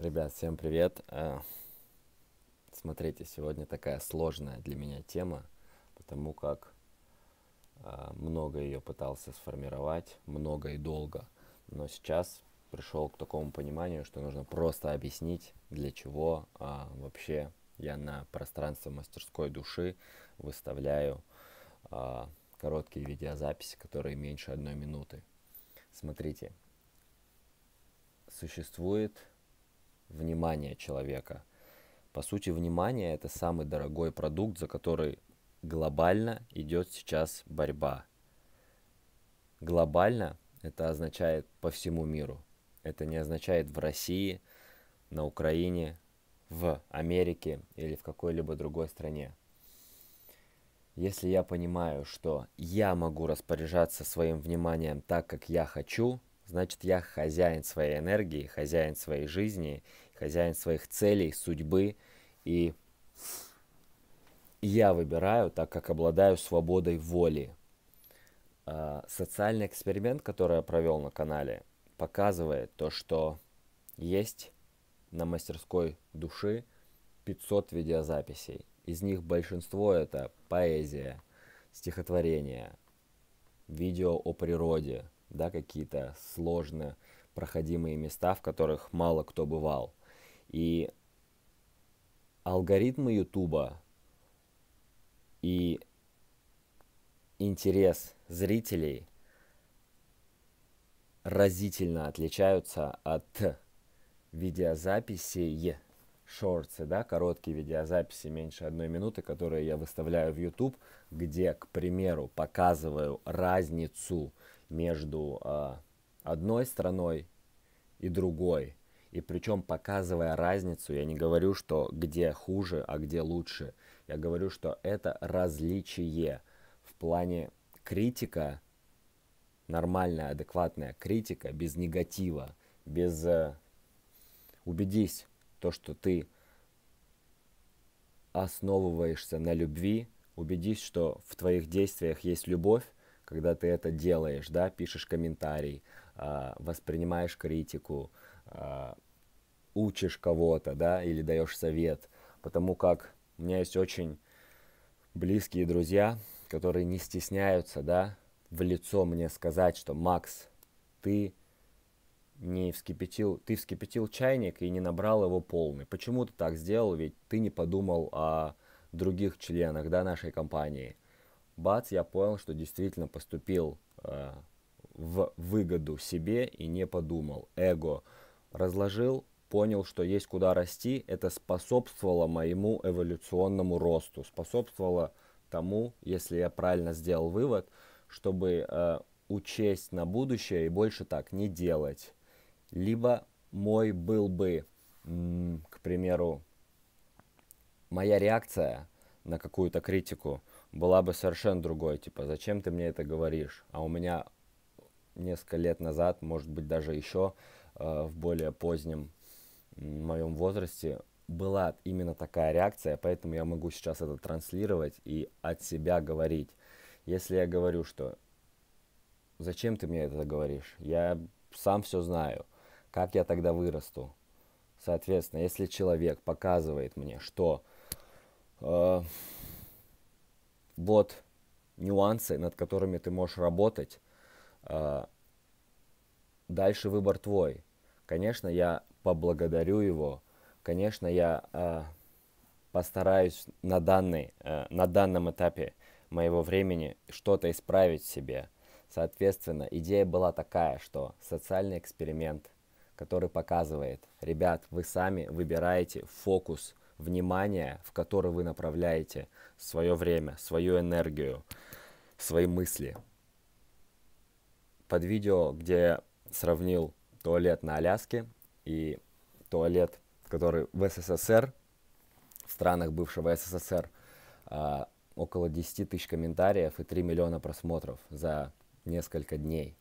Ребят, всем привет! Э, смотрите, сегодня такая сложная для меня тема, потому как э, много ее пытался сформировать, много и долго. Но сейчас пришел к такому пониманию, что нужно просто объяснить, для чего э, вообще я на пространство мастерской души выставляю короткие видеозаписи, которые меньше одной минуты. Смотрите, существует внимание человека. По сути, внимание – это самый дорогой продукт, за который глобально идет сейчас борьба. Глобально это означает по всему миру. Это не означает в России, на Украине, в Америке или в какой-либо другой стране. Если я понимаю, что я могу распоряжаться своим вниманием так, как я хочу, значит я хозяин своей энергии, хозяин своей жизни, хозяин своих целей, судьбы. И я выбираю, так как обладаю свободой воли. А, социальный эксперимент, который я провел на канале, показывает то, что есть на мастерской души 500 видеозаписей. Из них большинство это поэзия, стихотворения, видео о природе, да, какие-то сложно проходимые места, в которых мало кто бывал. И алгоритмы Ютуба и интерес зрителей разительно отличаются от видеозаписей шорты, да, короткие видеозаписи меньше одной минуты, которые я выставляю в YouTube, где, к примеру, показываю разницу между э, одной страной и другой. И причем показывая разницу, я не говорю, что где хуже, а где лучше. Я говорю, что это различие в плане критика, нормальная, адекватная критика, без негатива, без... Э, убедись, то, что ты основываешься на любви, убедись, что в твоих действиях есть любовь, когда ты это делаешь, да, пишешь комментарий, а, воспринимаешь критику, а, учишь кого-то, да, или даешь совет, потому как у меня есть очень близкие друзья, которые не стесняются, да, в лицо мне сказать, что Макс, ты не вскипятил, ты вскипятил чайник и не набрал его полный. Почему ты так сделал? Ведь ты не подумал о других членах да, нашей компании бац, я понял, что действительно поступил э, в выгоду себе и не подумал. Эго разложил, понял, что есть куда расти, это способствовало моему эволюционному росту, способствовало тому, если я правильно сделал вывод, чтобы э, учесть на будущее и больше так не делать. Либо мой был бы, к примеру, моя реакция на какую-то критику была бы совершенно другой, типа, зачем ты мне это говоришь? А у меня несколько лет назад, может быть, даже еще э, в более позднем моем возрасте была именно такая реакция, поэтому я могу сейчас это транслировать и от себя говорить. Если я говорю, что зачем ты мне это говоришь, я сам все знаю, как я тогда вырасту. Соответственно, если человек показывает мне, что э, вот нюансы, над которыми ты можешь работать. А, дальше выбор твой. Конечно, я поблагодарю его. Конечно, я а, постараюсь на, данный, а, на данном этапе моего времени что-то исправить в себе. Соответственно, идея была такая, что социальный эксперимент, который показывает, ребят, вы сами выбираете фокус – внимание, в которое вы направляете свое время, свою энергию, свои мысли. Под видео, где сравнил туалет на Аляске и туалет, который в СССР, в странах бывшего СССР, а, около 10 тысяч комментариев и 3 миллиона просмотров за несколько дней.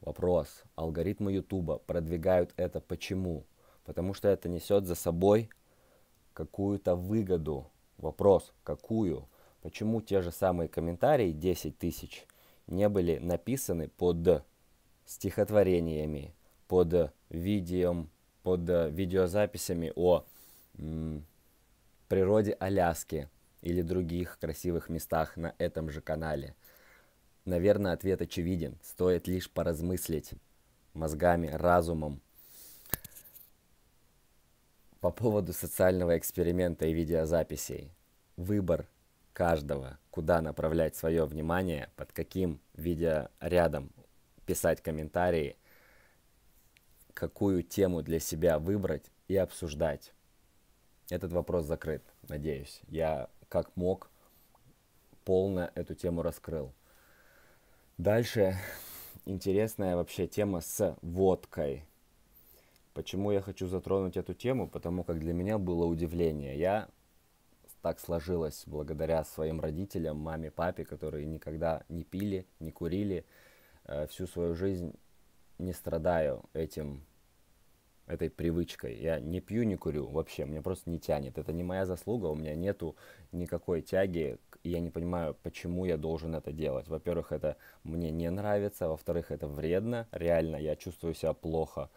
Вопрос. Алгоритмы Ютуба продвигают это почему? Потому что это несет за собой какую-то выгоду. Вопрос, какую? Почему те же самые комментарии 10 тысяч не были написаны под стихотворениями, под видео, под видеозаписями о м, природе Аляски или других красивых местах на этом же канале? Наверное, ответ очевиден. Стоит лишь поразмыслить мозгами, разумом, по поводу социального эксперимента и видеозаписей. Выбор каждого, куда направлять свое внимание, под каким видеорядом писать комментарии, какую тему для себя выбрать и обсуждать. Этот вопрос закрыт, надеюсь. Я как мог полно эту тему раскрыл. Дальше интересная вообще тема с водкой – Почему я хочу затронуть эту тему? Потому как для меня было удивление. Я так сложилось благодаря своим родителям, маме, папе, которые никогда не пили, не курили. Э, всю свою жизнь не страдаю этим, этой привычкой. Я не пью, не курю вообще, мне просто не тянет. Это не моя заслуга, у меня нету никакой тяги, и я не понимаю, почему я должен это делать. Во-первых, это мне не нравится, во-вторых, это вредно, реально, я чувствую себя плохо.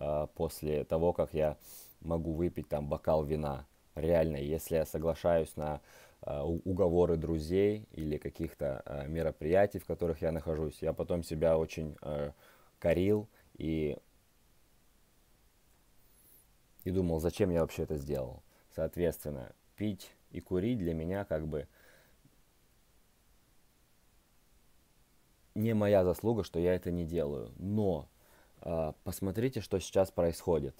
Э, после того, как я могу выпить там бокал вина. Реально, если я соглашаюсь на э, уговоры друзей или каких-то э, мероприятий, в которых я нахожусь, я потом себя очень корил и, и думал, зачем я вообще это сделал. Соответственно, пить и курить для меня как бы не моя заслуга, что я это не делаю. Но а, посмотрите, что сейчас происходит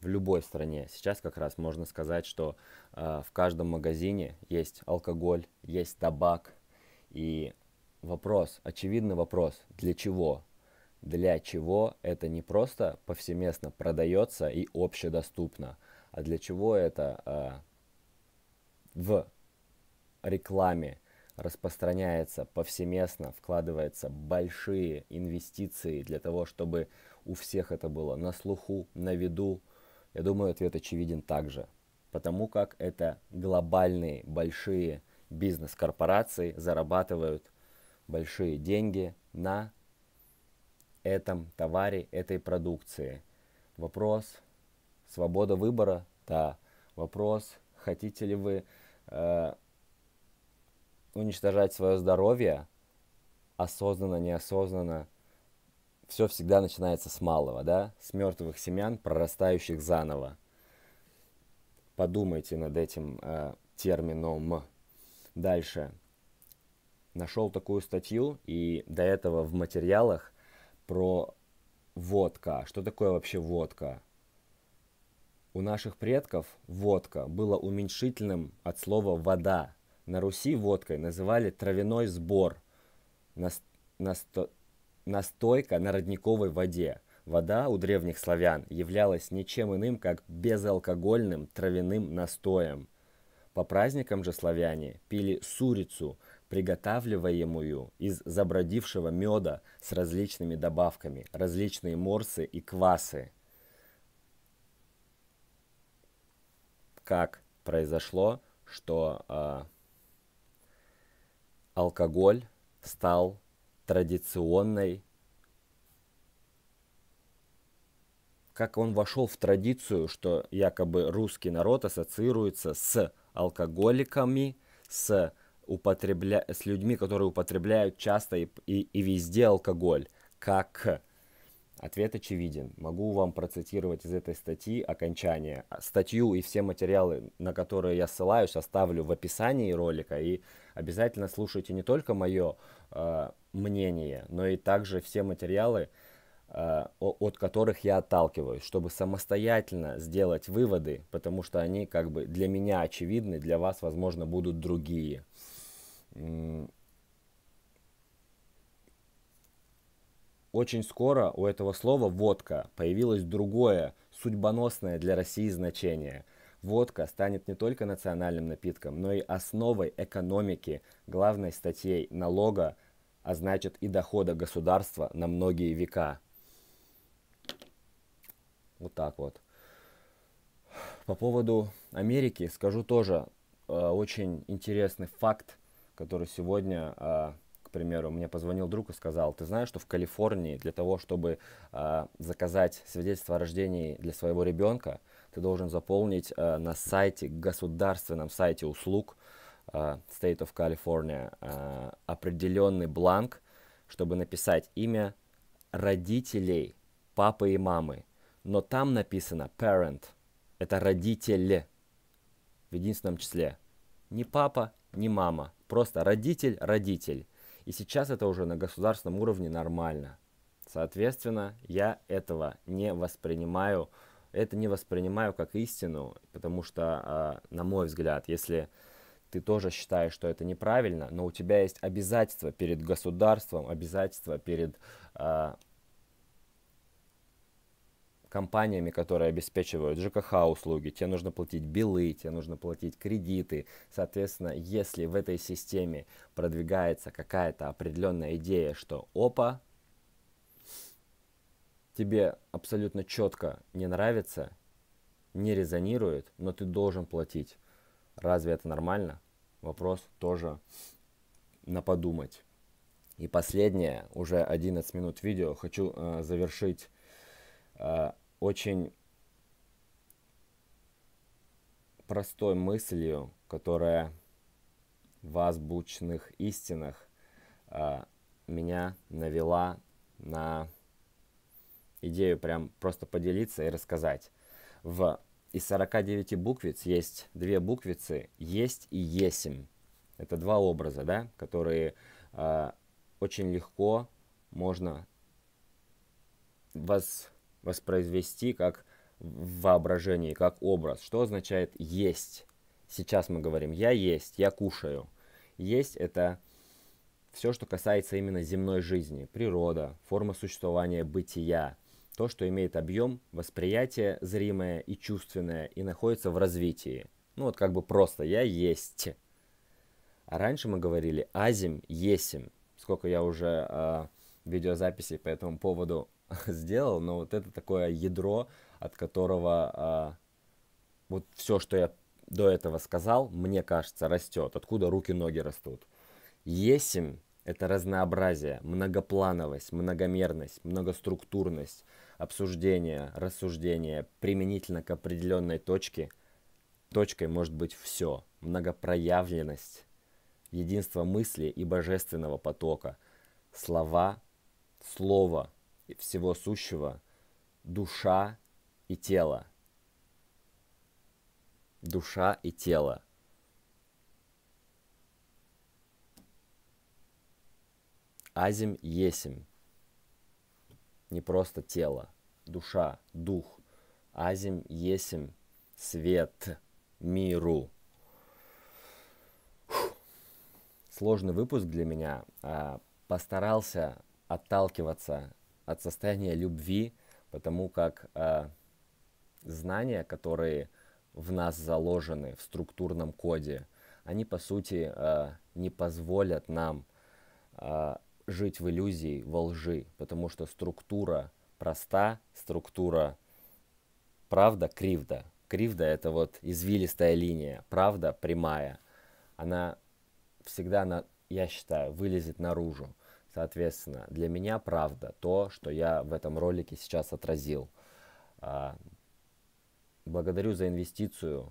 в любой стране. Сейчас как раз можно сказать, что а, в каждом магазине есть алкоголь, есть табак. И вопрос, очевидный вопрос, для чего? Для чего это не просто повсеместно продается и общедоступно, а для чего это а, в рекламе, распространяется повсеместно, вкладываются большие инвестиции для того, чтобы у всех это было на слуху, на виду. Я думаю, ответ очевиден также, потому как это глобальные большие бизнес-корпорации зарабатывают большие деньги на этом товаре, этой продукции. Вопрос свобода выбора, да. Вопрос, хотите ли вы э, уничтожать свое здоровье, осознанно, неосознанно, все всегда начинается с малого, да, с мертвых семян, прорастающих заново. Подумайте над этим э, термином. Дальше. Нашел такую статью, и до этого в материалах про водка. Что такое вообще водка? У наших предков водка было уменьшительным от слова вода. На Руси водкой называли травяной сбор, насто... настойка на родниковой воде. Вода у древних славян являлась ничем иным, как безалкогольным травяным настоем. По праздникам же славяне пили сурицу, приготавливаемую из забродившего меда с различными добавками, различные морсы и квасы. Как произошло, что а, алкоголь стал традиционной, как он вошел в традицию, что якобы русский народ ассоциируется с алкоголиками, с, употребля... с людьми, которые употребляют часто и, и, и везде алкоголь. Как? Ответ очевиден. Могу вам процитировать из этой статьи окончание. Статью и все материалы, на которые я ссылаюсь, оставлю в описании ролика и обязательно слушайте не только мое э, мнение, но и также все материалы, э, от которых я отталкиваюсь, чтобы самостоятельно сделать выводы, потому что они как бы для меня очевидны, для вас, возможно, будут другие. Очень скоро у этого слова «водка» появилось другое, судьбоносное для России значение – водка станет не только национальным напитком, но и основой экономики, главной статьей налога, а значит и дохода государства на многие века. Вот так вот. По поводу Америки скажу тоже э, очень интересный факт, который сегодня э, к примеру, мне позвонил друг и сказал, ты знаешь, что в Калифорнии для того, чтобы э, заказать свидетельство о рождении для своего ребенка, ты должен заполнить э, на сайте, государственном сайте услуг э, State of California э, определенный бланк, чтобы написать имя родителей, папы и мамы. Но там написано parent, это родители в единственном числе. Не папа, не мама, просто родитель, родитель. И сейчас это уже на государственном уровне нормально. Соответственно, я этого не воспринимаю это не воспринимаю как истину, потому что, а, на мой взгляд, если ты тоже считаешь, что это неправильно, но у тебя есть обязательства перед государством, обязательства перед э, компаниями, которые обеспечивают ЖКХ-услуги. Тебе нужно платить билы, тебе нужно платить кредиты. Соответственно, если в этой системе продвигается какая-то определенная идея, что опа, тебе абсолютно четко не нравится, не резонирует, но ты должен платить. Разве это нормально? Вопрос тоже на подумать. И последнее, уже 11 минут видео, хочу э, завершить э, очень простой мыслью, которая в азбучных истинах э, меня навела на идею прям просто поделиться и рассказать. В из 49 буквиц есть две буквицы «есть» и «есим». Это два образа, да, которые э, очень легко можно воз, воспроизвести как воображение как образ. Что означает «есть»? Сейчас мы говорим «я есть», «я кушаю». «Есть» — это все, что касается именно земной жизни, природа, форма существования, бытия – то, что имеет объем восприятие, зримое и чувственное и находится в развитии. Ну вот как бы просто «я есть». А раньше мы говорили «азим есим». Сколько я уже э, а, видеозаписей по этому поводу сделал, но вот это такое ядро, от которого э, вот все, что я до этого сказал, мне кажется, растет. Откуда руки-ноги растут? Есим – это разнообразие, многоплановость, многомерность, многоструктурность – обсуждение, рассуждение применительно к определенной точке, точкой может быть все. Многопроявленность, единство мысли и божественного потока, слова, слово и всего сущего, душа и тело. Душа и тело – азим есим не просто тело, душа, дух, азим, есим, свет, миру. Фух. Сложный выпуск для меня. А, постарался отталкиваться от состояния любви, потому как а, знания, которые в нас заложены в структурном коде, они по сути а, не позволят нам жить в иллюзии, во лжи, потому что структура проста, структура правда кривда. Кривда – это вот извилистая линия, правда прямая. Она всегда, на, я считаю, вылезет наружу. Соответственно, для меня правда то, что я в этом ролике сейчас отразил. А, благодарю за инвестицию,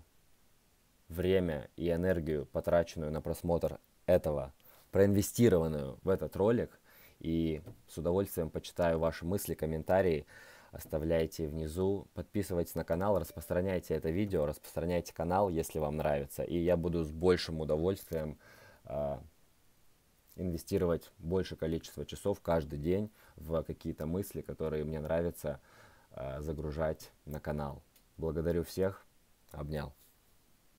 время и энергию, потраченную на просмотр этого проинвестированную в этот ролик. И с удовольствием почитаю ваши мысли, комментарии. Оставляйте внизу, подписывайтесь на канал, распространяйте это видео, распространяйте канал, если вам нравится. И я буду с большим удовольствием э, инвестировать больше количества часов каждый день в какие-то мысли, которые мне нравится э, а, загружать на канал. Благодарю всех, обнял.